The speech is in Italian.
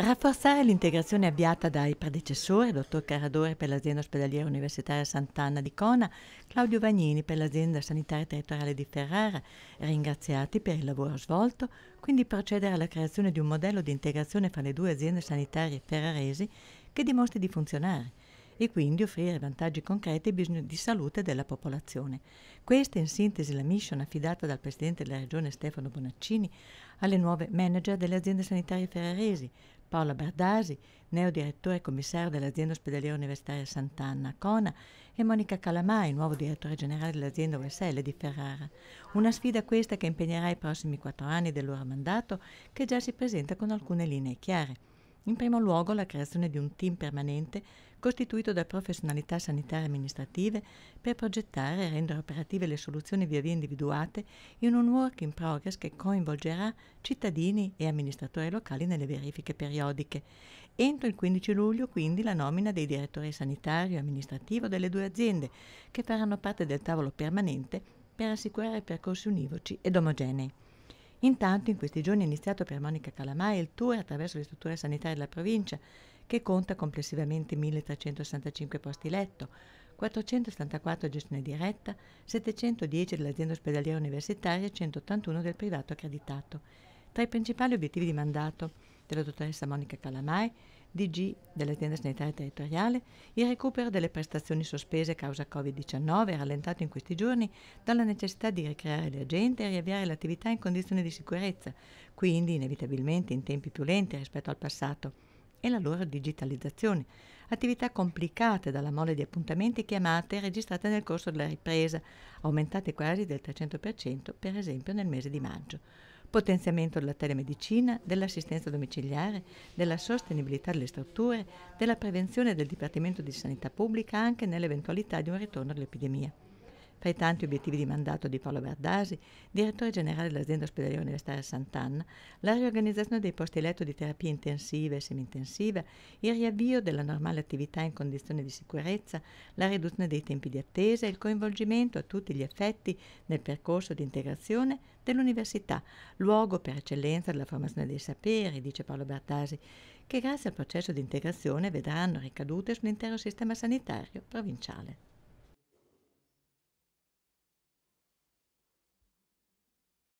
Rafforzare l'integrazione avviata dai predecessori, dottor Caradore per l'azienda ospedaliera universitaria Sant'Anna di Cona, Claudio Vagnini per l'azienda sanitaria territoriale di Ferrara, ringraziati per il lavoro svolto, quindi procedere alla creazione di un modello di integrazione fra le due aziende sanitarie ferraresi che dimostri di funzionare e quindi offrire vantaggi concreti ai bisogni di salute della popolazione. Questa è in sintesi la mission affidata dal Presidente della Regione Stefano Bonaccini alle nuove manager delle aziende sanitarie ferraresi, Paola Bardasi, neodirettore e commissario dell'azienda ospedaliera universitaria Sant'Anna Cona, e Monica Calamai, nuovo direttore generale dell'azienda USL di Ferrara. Una sfida questa che impegnerà i prossimi quattro anni del loro mandato, che già si presenta con alcune linee chiare. In primo luogo la creazione di un team permanente costituito da professionalità sanitarie e amministrative per progettare e rendere operative le soluzioni via via individuate in un work in progress che coinvolgerà cittadini e amministratori locali nelle verifiche periodiche. Entro il 15 luglio quindi la nomina dei direttori sanitario e amministrativo delle due aziende che faranno parte del tavolo permanente per assicurare percorsi univoci ed omogenei. Intanto in questi giorni è iniziato per Monica Calamai il tour attraverso le strutture sanitarie della provincia, che conta complessivamente 1.365 posti letto, 474 gestione diretta, 710 dell'azienda ospedaliera universitaria e 181 del privato accreditato. Tra i principali obiettivi di mandato della dottoressa Monica Calamai, DG dell'azienda sanitaria territoriale, il recupero delle prestazioni sospese a causa Covid-19 rallentato in questi giorni dalla necessità di ricreare le agende e riavviare l'attività in condizioni di sicurezza, quindi inevitabilmente in tempi più lenti rispetto al passato, e la loro digitalizzazione, attività complicate dalla mole di appuntamenti chiamate e registrate nel corso della ripresa, aumentate quasi del 300% per esempio nel mese di maggio potenziamento della telemedicina, dell'assistenza domiciliare, della sostenibilità delle strutture, della prevenzione del Dipartimento di Sanità Pubblica anche nell'eventualità di un ritorno dell'epidemia. Tra i tanti obiettivi di mandato di Paolo Verdasi, direttore generale dell'azienda ospedaliera universitaria Sant'Anna, la riorganizzazione dei posti letto di terapia intensiva e semi-intensiva, il riavvio della normale attività in condizioni di sicurezza, la riduzione dei tempi di attesa e il coinvolgimento a tutti gli effetti nel percorso di integrazione dell'università, luogo per eccellenza della formazione dei saperi, dice Paolo Verdasi, che grazie al processo di integrazione vedranno ricadute sull'intero sistema sanitario provinciale.